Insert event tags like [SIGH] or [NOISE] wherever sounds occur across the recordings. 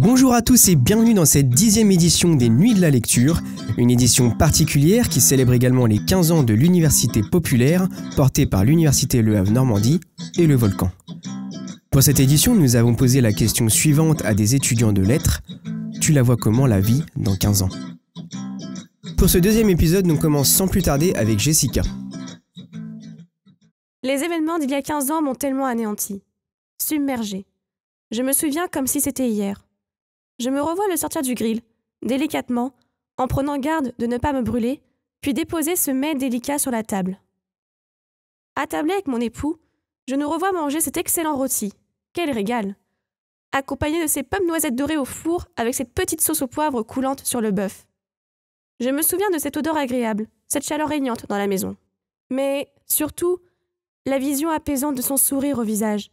Bonjour à tous et bienvenue dans cette dixième édition des Nuits de la Lecture, une édition particulière qui célèbre également les 15 ans de l'Université populaire portée par l'Université Le Havre Normandie et le Volcan. Pour cette édition, nous avons posé la question suivante à des étudiants de lettres. Tu la vois comment la vie dans 15 ans Pour ce deuxième épisode, nous commençons sans plus tarder avec Jessica. Les événements d'il y a 15 ans m'ont tellement anéanti, submergé. Je me souviens comme si c'était hier je me revois le sortir du grill, délicatement, en prenant garde de ne pas me brûler, puis déposer ce mets délicat sur la table. Attablé avec mon époux, je nous revois manger cet excellent rôti. Quel régal Accompagné de ces pommes noisettes dorées au four avec cette petite sauce au poivre coulante sur le bœuf. Je me souviens de cette odeur agréable, cette chaleur régnante dans la maison. Mais surtout, la vision apaisante de son sourire au visage.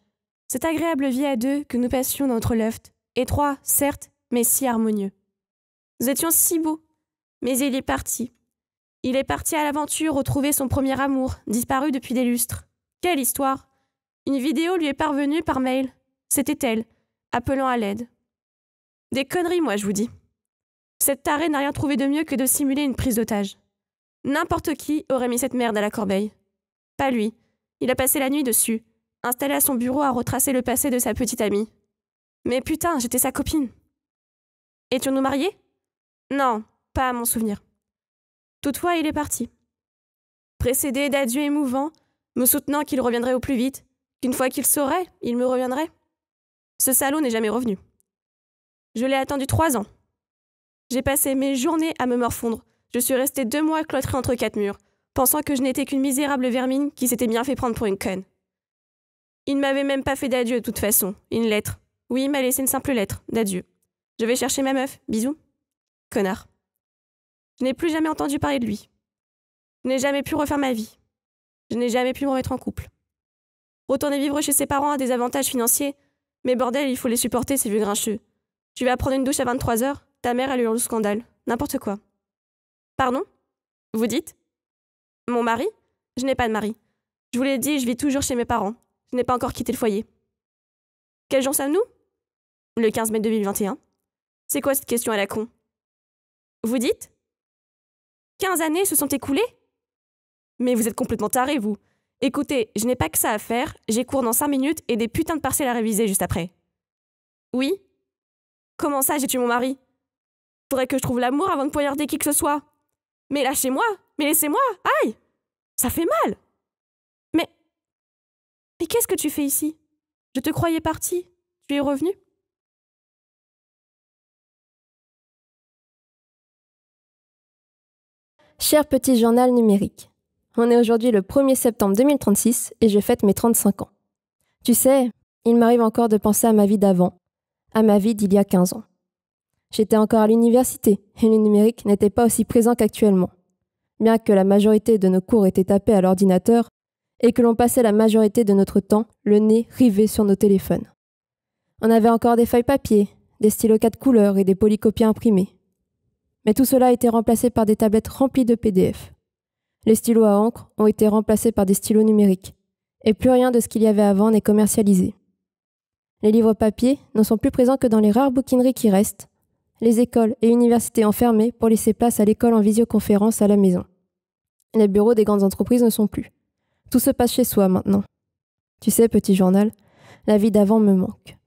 Cette agréable vie à deux que nous passions dans notre loft, étroit, certes, mais si harmonieux. Nous étions si beaux, mais il est parti. Il est parti à l'aventure retrouver son premier amour, disparu depuis des lustres. Quelle histoire Une vidéo lui est parvenue par mail. C'était elle, appelant à l'aide. Des conneries, moi, je vous dis. Cette tarée n'a rien trouvé de mieux que de simuler une prise d'otage. N'importe qui aurait mis cette merde à la corbeille. Pas lui. Il a passé la nuit dessus, installé à son bureau à retracer le passé de sa petite amie. Mais putain, j'étais sa copine. Étions-nous mariés Non, pas à mon souvenir. Toutefois, il est parti. Précédé d'adieux émouvants, me soutenant qu'il reviendrait au plus vite, qu'une fois qu'il saurait, il me reviendrait. Ce salaud n'est jamais revenu. Je l'ai attendu trois ans. J'ai passé mes journées à me morfondre. Je suis restée deux mois cloîtré entre quatre murs, pensant que je n'étais qu'une misérable vermine qui s'était bien fait prendre pour une conne. Il ne m'avait même pas fait d'adieu de toute façon, une lettre. Oui, il m'a laissé une simple lettre, d'adieu. Je vais chercher ma meuf. Bisous. Connard. Je n'ai plus jamais entendu parler de lui. Je n'ai jamais pu refaire ma vie. Je n'ai jamais pu me remettre en couple. Retourner vivre chez ses parents a des avantages financiers, mais bordel, il faut les supporter, ces vieux grincheux. Tu vas prendre une douche à 23h, ta mère, a eu le scandale. N'importe quoi. Pardon Vous dites Mon mari Je n'ai pas de mari. Je vous l'ai dit, je vis toujours chez mes parents. Je n'ai pas encore quitté le foyer. Quel jour sommes-nous Le 15 mai 2021. C'est quoi cette question à la con Vous dites 15 années se sont écoulées Mais vous êtes complètement taré, vous. Écoutez, je n'ai pas que ça à faire, j'ai cours dans 5 minutes et des putains de parcelles à réviser juste après. Oui Comment ça, j'ai tué mon mari Faudrait que je trouve l'amour avant de poignarder qui que ce soit. Mais lâchez-moi Mais laissez-moi Aïe Ça fait mal Mais. Mais qu'est-ce que tu fais ici Je te croyais parti. Tu es revenue Cher petit journal numérique, on est aujourd'hui le 1er septembre 2036 et je fête mes 35 ans. Tu sais, il m'arrive encore de penser à ma vie d'avant, à ma vie d'il y a 15 ans. J'étais encore à l'université et le numérique n'était pas aussi présent qu'actuellement. Bien que la majorité de nos cours étaient tapés à l'ordinateur et que l'on passait la majorité de notre temps le nez rivé sur nos téléphones. On avait encore des feuilles papier, des stylos de couleurs et des polycopies imprimés. Mais tout cela a été remplacé par des tablettes remplies de PDF. Les stylos à encre ont été remplacés par des stylos numériques. Et plus rien de ce qu'il y avait avant n'est commercialisé. Les livres papier ne sont plus présents que dans les rares bouquineries qui restent, les écoles et universités enfermées pour laisser place à l'école en visioconférence à la maison. Les bureaux des grandes entreprises ne sont plus. Tout se passe chez soi maintenant. Tu sais, petit journal, la vie d'avant me manque.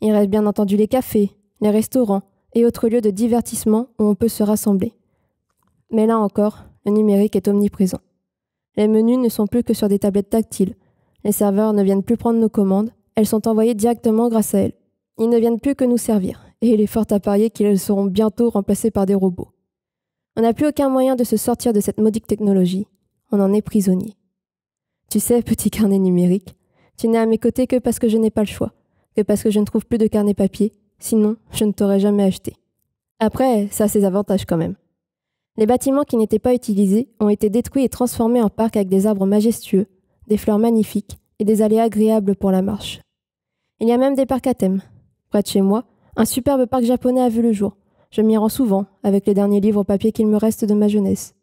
Il reste bien entendu les cafés, les restaurants, et autres lieux de divertissement où on peut se rassembler. Mais là encore, le numérique est omniprésent. Les menus ne sont plus que sur des tablettes tactiles. Les serveurs ne viennent plus prendre nos commandes, elles sont envoyées directement grâce à elles. Ils ne viennent plus que nous servir, et il est fort à parier qu'ils seront bientôt remplacés par des robots. On n'a plus aucun moyen de se sortir de cette modique technologie. On en est prisonnier. Tu sais, petit carnet numérique, tu n'es à mes côtés que parce que je n'ai pas le choix, que parce que je ne trouve plus de carnet papier, Sinon, je ne t'aurais jamais acheté. Après, ça a ses avantages quand même. Les bâtiments qui n'étaient pas utilisés ont été détruits et transformés en parc avec des arbres majestueux, des fleurs magnifiques et des allées agréables pour la marche. Il y a même des parcs à thème. Près de chez moi, un superbe parc japonais a vu le jour. Je m'y rends souvent, avec les derniers livres papier qu'il me reste de ma jeunesse.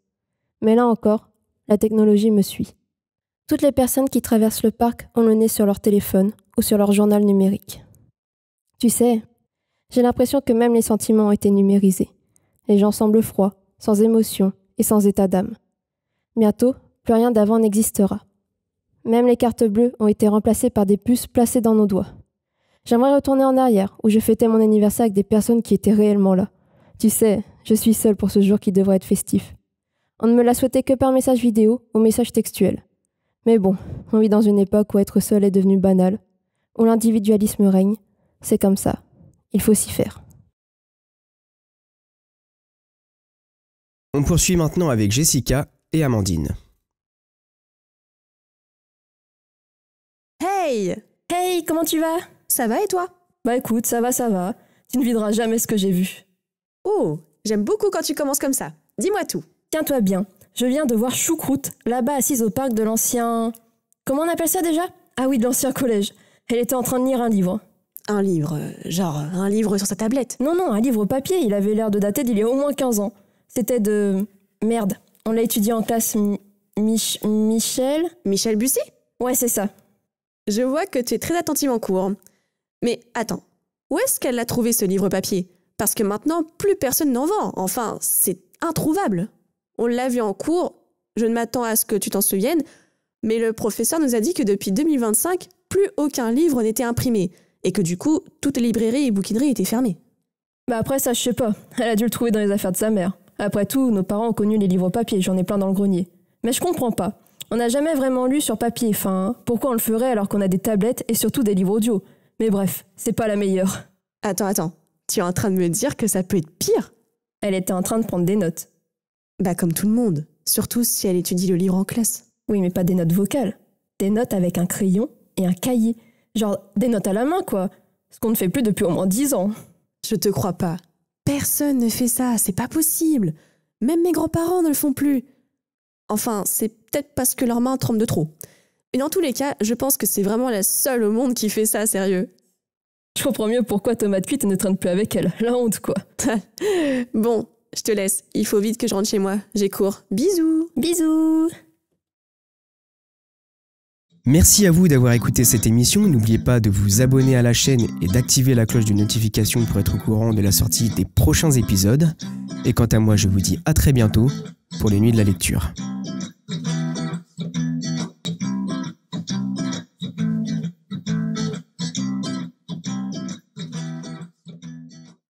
Mais là encore, la technologie me suit. Toutes les personnes qui traversent le parc ont le nez sur leur téléphone ou sur leur journal numérique. Tu sais, j'ai l'impression que même les sentiments ont été numérisés. Les gens semblent froids, sans émotion et sans état d'âme. Bientôt, plus rien d'avant n'existera. Même les cartes bleues ont été remplacées par des puces placées dans nos doigts. J'aimerais retourner en arrière, où je fêtais mon anniversaire avec des personnes qui étaient réellement là. Tu sais, je suis seule pour ce jour qui devrait être festif. On ne me l'a souhaité que par message vidéo ou message textuel. Mais bon, on vit dans une époque où être seul est devenu banal, où l'individualisme règne. C'est comme ça il faut s'y faire. On poursuit maintenant avec Jessica et Amandine. Hey Hey, comment tu vas Ça va et toi Bah écoute, ça va, ça va. Tu ne videras jamais ce que j'ai vu. Oh, j'aime beaucoup quand tu commences comme ça. Dis-moi tout. Tiens-toi bien. Je viens de voir Choucroute, là-bas assise au parc de l'ancien... Comment on appelle ça déjà Ah oui, de l'ancien collège. Elle était en train de lire un livre. Un livre, euh, genre un livre sur sa tablette. Non, non, un livre papier, il avait l'air de dater d'il y a au moins 15 ans. C'était de... Merde, on l'a étudié en classe Mich Michel... Michel Bussy Ouais, c'est ça. Je vois que tu es très attentive en cours. Mais attends, où est-ce qu'elle a trouvé ce livre papier Parce que maintenant, plus personne n'en vend. Enfin, c'est introuvable. On l'a vu en cours, je ne m'attends à ce que tu t'en souviennes, mais le professeur nous a dit que depuis 2025, plus aucun livre n'était imprimé et que du coup, toutes les librairies et bouquineries étaient fermées. Bah après ça, je sais pas. Elle a dû le trouver dans les affaires de sa mère. Après tout, nos parents ont connu les livres papier, j'en ai plein dans le grenier. Mais je comprends pas. On n'a jamais vraiment lu sur papier, enfin, hein. pourquoi on le ferait alors qu'on a des tablettes et surtout des livres audio Mais bref, c'est pas la meilleure. Attends, attends, tu es en train de me dire que ça peut être pire Elle était en train de prendre des notes. Bah comme tout le monde, surtout si elle étudie le livre en classe. Oui, mais pas des notes vocales. Des notes avec un crayon et un cahier. Genre des notes à la main, quoi. Ce qu'on ne fait plus depuis au moins dix ans. Je te crois pas. Personne ne fait ça, c'est pas possible. Même mes grands-parents ne le font plus. Enfin, c'est peut-être parce que leurs mains tremblent de trop. Mais dans tous les cas, je pense que c'est vraiment la seule au monde qui fait ça, sérieux. Je comprends mieux pourquoi Thomas Cuite ne traîne plus avec elle. La honte, quoi. [LAUGHS] bon, je te laisse. Il faut vite que je rentre chez moi. J'ai cours. Bisous. Bisous. Merci à vous d'avoir écouté cette émission. N'oubliez pas de vous abonner à la chaîne et d'activer la cloche de notification pour être au courant de la sortie des prochains épisodes. Et quant à moi, je vous dis à très bientôt pour les nuits de la lecture.